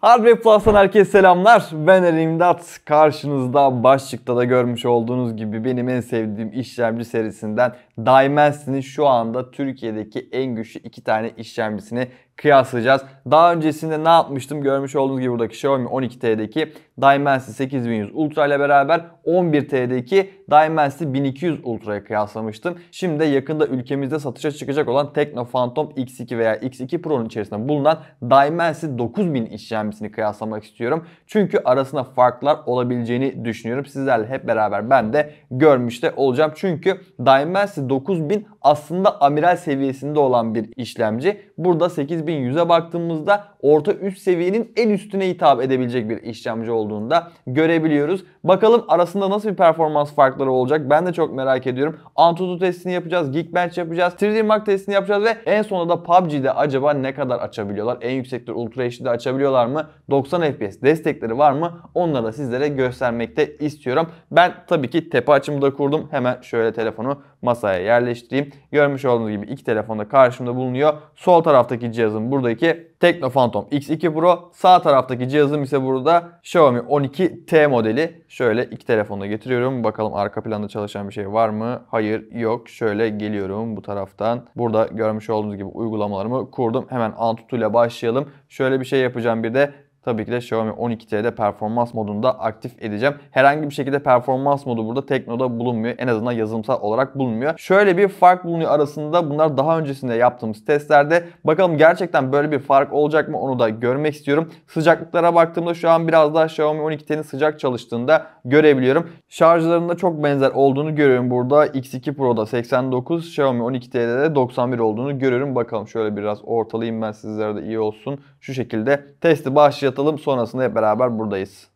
Hardback Plus'tan herkese selamlar. Ben Ali İmdat. Karşınızda başlıkta da görmüş olduğunuz gibi benim en sevdiğim işlemci serisinden Dimensity'nin şu anda Türkiye'deki en güçlü iki tane işlemcisini kıyaslayacağız. Daha öncesinde ne yapmıştım? Görmüş olduğunuz gibi buradaki Xiaomi 12T'deki Dimensity 8100 Ultra ile beraber 11T'deki Dimensity 1200 Ultra'ya kıyaslamıştım. Şimdi de yakında ülkemizde satışa çıkacak olan Tecno Phantom X2 veya X2 Pro'nun içerisinde bulunan Dimensity 9000 işlemcisini kıyaslamak istiyorum. Çünkü arasında farklar olabileceğini düşünüyorum. Sizlerle hep beraber ben de görmüş de olacağım. Çünkü Dimensity 9000 aslında amiral seviyesinde olan bir işlemci. Burada 8000 100'e baktığımızda orta üst seviyenin en üstüne hitap edebilecek bir işlemci olduğunu da görebiliyoruz. Bakalım arasında nasıl bir performans farkları olacak ben de çok merak ediyorum. Antutu testini yapacağız, Geekbench yapacağız, 3D Mark testini yapacağız ve en sonunda da PUBG'de acaba ne kadar açabiliyorlar? En yüksektir Ultra HD'de açabiliyorlar mı? 90 FPS destekleri var mı? Onları da sizlere göstermekte istiyorum. Ben tabii ki tepe açımı da kurdum. Hemen şöyle telefonu masaya yerleştireyim. Görmüş olduğunuz gibi iki telefonda karşımda bulunuyor. Sol taraftaki cihazım buradaki Tecno Phantom X2 Pro. Sağ taraftaki cihazım ise burada Xiaomi 12T modeli. Şöyle iki telefonda getiriyorum. Bakalım arka planda çalışan bir şey var mı? Hayır yok. Şöyle geliyorum bu taraftan. Burada görmüş olduğunuz gibi uygulamalarımı kurdum. Hemen Antutu ile başlayalım. Şöyle bir şey yapacağım bir de tabii ki de Xiaomi 12T'de performans modunda aktif edeceğim. Herhangi bir şekilde performans modu burada Tekno'da bulunmuyor. En azından yazılımsal olarak bulunmuyor. Şöyle bir fark bulunuyor arasında. Bunlar daha öncesinde yaptığımız testlerde. Bakalım gerçekten böyle bir fark olacak mı onu da görmek istiyorum. Sıcaklıklara baktığımda şu an biraz daha Xiaomi 12T'nin sıcak çalıştığında görebiliyorum. Şarjlarında çok benzer olduğunu görüyorum burada. X2 Pro'da 89, Xiaomi 12T'de de 91 olduğunu görüyorum. Bakalım şöyle biraz ortalayayım ben sizlere de iyi olsun. Şu şekilde testi başlayalım başlatalım. Sonrasında hep beraber buradayız.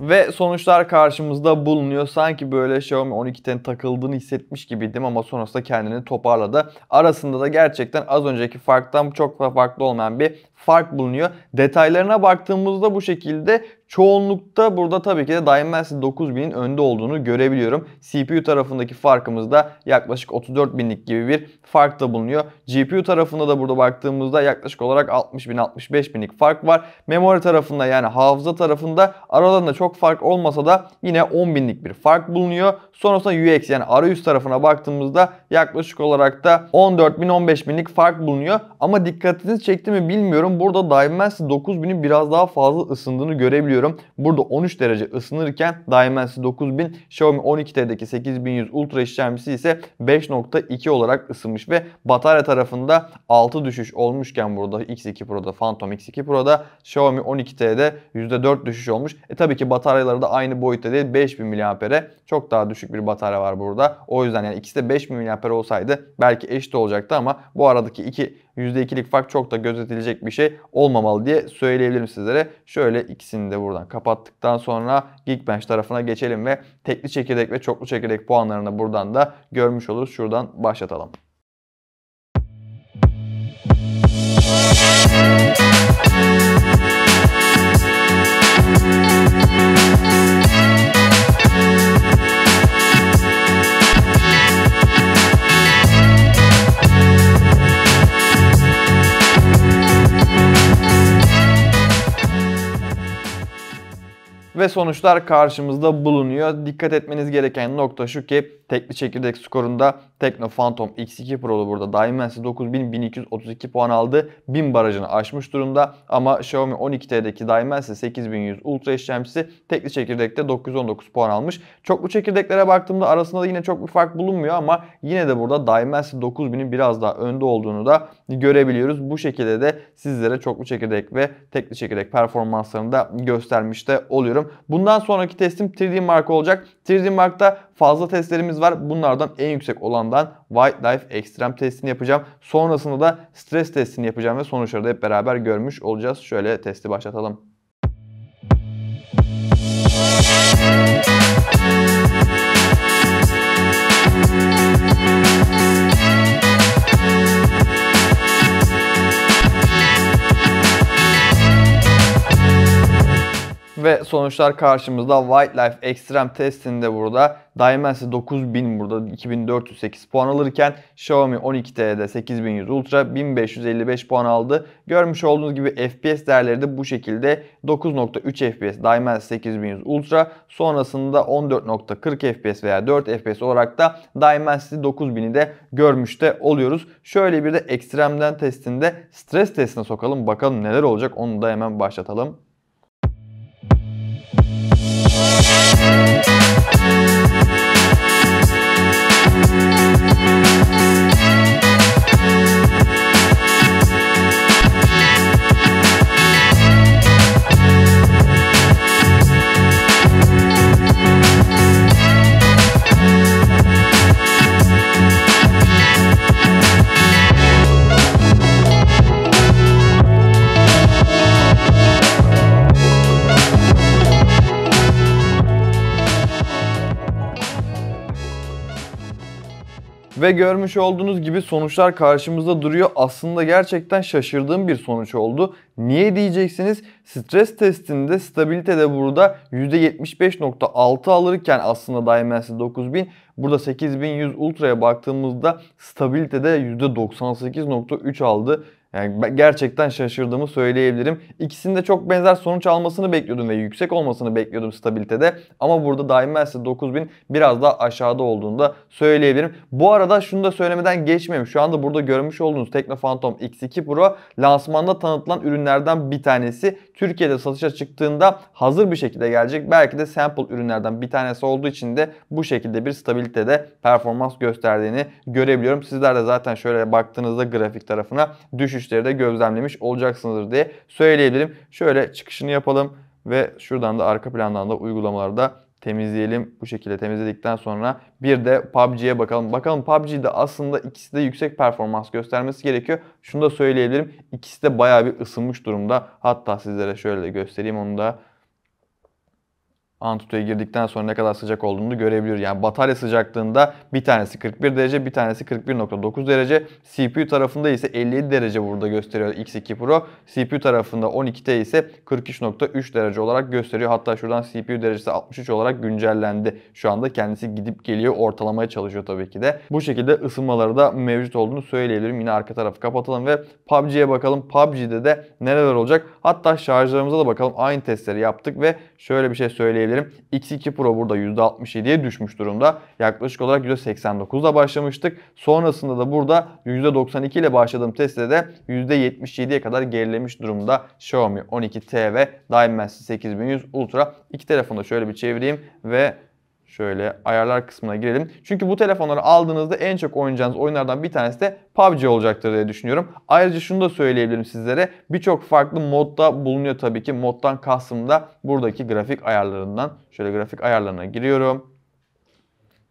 Ve sonuçlar karşımızda bulunuyor. Sanki böyle Xiaomi şey 12'ten takıldığını hissetmiş gibiydim ama sonrasında kendini toparladı. Arasında da gerçekten az önceki farktan çok da farklı olmayan bir fark bulunuyor. Detaylarına baktığımızda bu şekilde çoğunlukta burada tabii ki de Dimensity 9000'in önde olduğunu görebiliyorum. CPU tarafındaki farkımızda da yaklaşık 34.000'lik gibi bir fark da bulunuyor. GPU tarafında da burada baktığımızda yaklaşık olarak 60.000-65.000'lik fark var. Memori tarafında yani hafıza tarafında aralarında çok fark olmasa da yine 10.000'lik bir fark bulunuyor. Sonrasında UX yani arayüz tarafına baktığımızda yaklaşık olarak da 14.000-15.000'lik fark bulunuyor. Ama dikkatinizi çekti mi bilmiyorum burada Dimensity 9000'in biraz daha fazla ısındığını görebiliyorum. Burada 13 derece ısınırken Dimensity 9000 Xiaomi 12T'deki 8100 Ultra işlemcisi ise 5.2 olarak ısınmış ve batarya tarafında 6 düşüş olmuşken burada X2 Pro'da Phantom X2 Pro'da Xiaomi 12T'de %4 düşüş olmuş. E tabii ki bataryaları da aynı boyutta değil 5000 mAh'e çok daha düşük bir batarya var burada. O yüzden yani ikisi de 5000 mAh olsaydı belki eşit olacaktı ama bu aradaki iki %2'lik fark çok da gözetilecek bir şey olmamalı diye söyleyebilirim sizlere. Şöyle ikisini de buradan kapattıktan sonra Geekbench tarafına geçelim ve tekli çekirdek ve çoklu çekirdek puanlarını buradan da görmüş oluruz. Şuradan başlatalım. ve sonuçlar karşımızda bulunuyor. Dikkat etmeniz gereken nokta şu ki Tekli çekirdek skorunda Tekno Phantom X2 Pro'lu burada Dimensity 9132 puan aldı. 1000 barajını aşmış durumda ama Xiaomi 12T'deki Dimensity 8100 Ultra işlemcisi tekli çekirdekte 919 puan almış. Çoklu çekirdeklere baktığımda arasında da yine çok bir fark bulunmuyor ama yine de burada Dimensity 9000'in biraz daha önde olduğunu da görebiliyoruz. Bu şekilde de sizlere çoklu çekirdek ve tekli çekirdek performanslarını da göstermiş de oluyorum. Bundan sonraki testim 3D Mark olacak. 3D Mark'ta fazla testlerimiz var. Bunlardan en yüksek olandan life Extreme testini yapacağım. Sonrasında da stres testini yapacağım ve sonuçları da hep beraber görmüş olacağız. Şöyle testi başlatalım. ve sonuçlar karşımızda Wildlife Extreme testinde burada Dimensity 9000 burada 2408 puan alırken Xiaomi 12T'de de 8100 Ultra 1555 puan aldı. Görmüş olduğunuz gibi FPS değerleri de bu şekilde 9.3 FPS Dimensity 8100 Ultra sonrasında 14.40 FPS veya 4 FPS olarak da Dimensity 9000'i de görmüş de oluyoruz. Şöyle bir de ekstremden testinde stres testine sokalım bakalım neler olacak onu da hemen başlatalım. Thank you. Ve görmüş olduğunuz gibi sonuçlar karşımızda duruyor. Aslında gerçekten şaşırdığım bir sonuç oldu. Niye diyeceksiniz? Stres testinde stabilite de burada %75.6 alırken aslında Dimensity 9000 burada 8100 Ultra'ya baktığımızda stabilite stabilitede %98.3 aldı. Yani gerçekten şaşırdığımı söyleyebilirim. İkisinde çok benzer sonuç almasını bekliyordum ve yüksek olmasını bekliyordum stabilitede. Ama burada daimi ise 9000 biraz daha aşağıda olduğunu da söyleyebilirim. Bu arada şunu da söylemeden geçmeyeyim. Şu anda burada görmüş olduğunuz Tekno Phantom X2 Pro lansmanda tanıtılan ürünlerden bir tanesi. Türkiye'de satışa çıktığında hazır bir şekilde gelecek. Belki de sample ürünlerden bir tanesi olduğu için de bu şekilde bir stabilitede performans gösterdiğini görebiliyorum. Sizler de zaten şöyle baktığınızda grafik tarafına düşüş müşteri de gözlemlemiş olacaksınızdır diye söyleyebilirim. Şöyle çıkışını yapalım ve şuradan da arka plandan da uygulamaları da temizleyelim. Bu şekilde temizledikten sonra bir de PUBG'ye bakalım. Bakalım PUBG'de aslında ikisi de yüksek performans göstermesi gerekiyor. Şunu da söyleyebilirim. İkisi de bayağı bir ısınmış durumda. Hatta sizlere şöyle de göstereyim onu da. Antutu'ya girdikten sonra ne kadar sıcak olduğunu görebilir Yani batarya sıcaklığında bir tanesi 41 derece, bir tanesi 41.9 derece. CPU tarafında ise 57 derece burada gösteriyor X2 Pro. CPU tarafında 12T ise 43.3 derece olarak gösteriyor. Hatta şuradan CPU derecesi 63 olarak güncellendi. Şu anda kendisi gidip geliyor, ortalamaya çalışıyor tabii ki de. Bu şekilde ısınmaları da mevcut olduğunu söyleyebilirim. Yine arka tarafı kapatalım ve PUBG'ye bakalım. PUBG'de de neler olacak? Hatta şarjlarımıza da bakalım. Aynı testleri yaptık ve şöyle bir şey söyleyebilirim söyleyebilirim. X2 Pro burada %67'ye düşmüş durumda. Yaklaşık olarak %89'da başlamıştık. Sonrasında da burada %92 ile başladığım testte de %77'ye kadar gerilemiş durumda Xiaomi 12T ve Dimensity 8100 Ultra. İki tarafını da şöyle bir çevireyim ve Şöyle ayarlar kısmına girelim. Çünkü bu telefonları aldığınızda en çok oynayacağınız oyunlardan bir tanesi de PUBG olacaktır diye düşünüyorum. Ayrıca şunu da söyleyebilirim sizlere. Birçok farklı modda bulunuyor tabii ki. Moddan kastım da buradaki grafik ayarlarından. Şöyle grafik ayarlarına giriyorum.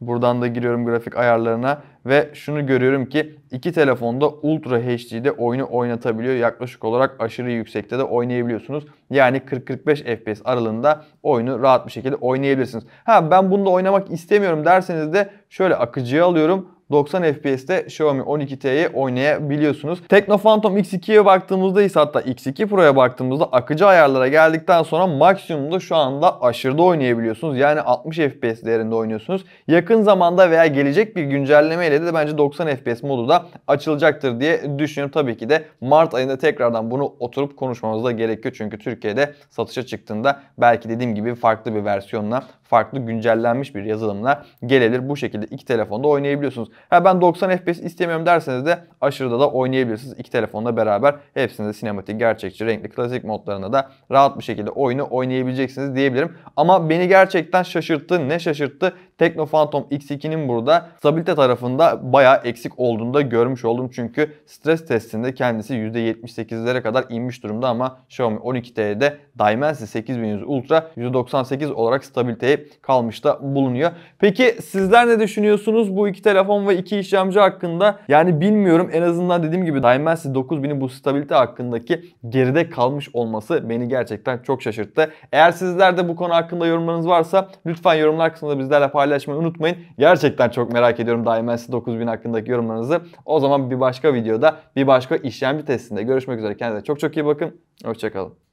Buradan da giriyorum grafik ayarlarına ve şunu görüyorum ki iki telefonda Ultra HD'de oyunu oynatabiliyor. Yaklaşık olarak aşırı yüksekte de oynayabiliyorsunuz. Yani 40-45 FPS aralığında oyunu rahat bir şekilde oynayabilirsiniz. Ha ben bunu da oynamak istemiyorum derseniz de şöyle akıcıya alıyorum. 90 FPS'te Xiaomi 12T'yi oynayabiliyorsunuz. Tekno Phantom X2'ye baktığımızda ise hatta X2 Pro'ya baktığımızda akıcı ayarlara geldikten sonra maksimumda şu anda aşırıda oynayabiliyorsunuz. Yani 60 FPS değerinde oynuyorsunuz. Yakın zamanda veya gelecek bir güncelleme ile de bence 90 FPS modu da açılacaktır diye düşünüyorum. Tabii ki de Mart ayında tekrardan bunu oturup konuşmamız da gerekiyor. Çünkü Türkiye'de satışa çıktığında belki dediğim gibi farklı bir versiyonla farklı güncellenmiş bir yazılımla gelebilir. Bu şekilde iki telefonda oynayabiliyorsunuz. Ha ben 90 FPS istemiyorum derseniz de aşırıda da oynayabilirsiniz. İki telefonda beraber hepsinde sinematik, gerçekçi, renkli, klasik modlarında da rahat bir şekilde oyunu oynayabileceksiniz diyebilirim. Ama beni gerçekten şaşırttı. Ne şaşırttı? Tekno Phantom X2'nin burada stabilite tarafında bayağı eksik olduğunu da görmüş oldum. Çünkü stres testinde kendisi %78'lere kadar inmiş durumda ama Xiaomi 12T'de Dimensity 8100 Ultra %98 olarak stabiliteye kalmış da bulunuyor. Peki sizler ne düşünüyorsunuz bu iki telefon ve iki işlemci hakkında? Yani bilmiyorum en azından dediğim gibi Dimensity 9000'in bu stabilite hakkındaki geride kalmış olması beni gerçekten çok şaşırttı. Eğer sizler de bu konu hakkında yorumlarınız varsa lütfen yorumlar kısmında bizlerle paylaşın paylaşmayı unutmayın. Gerçekten çok merak ediyorum DiamondS 9000 hakkındaki yorumlarınızı. O zaman bir başka videoda, bir başka bir testinde görüşmek üzere. Kendinize çok çok iyi bakın. Hoşçakalın.